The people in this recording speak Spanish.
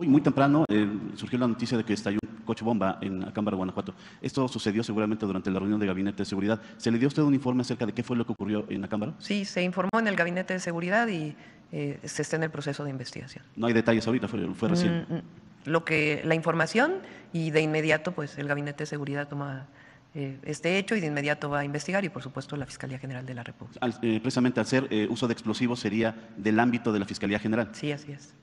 Hoy muy temprano eh, surgió la noticia de que estalló un coche bomba en Acámbaro, Guanajuato. Esto sucedió seguramente durante la reunión del Gabinete de Seguridad. ¿Se le dio usted un informe acerca de qué fue lo que ocurrió en Cámara? Sí, se informó en el Gabinete de Seguridad y eh, se está en el proceso de investigación. No hay detalles ahorita, fue, fue recién. Mm, mm. lo que, la información y de inmediato pues el Gabinete de Seguridad toma eh, este hecho y de inmediato va a investigar y por supuesto la Fiscalía General de la República. precisamente al ser uso de explosivos sería del ámbito de la Fiscalía General. Sí, así es.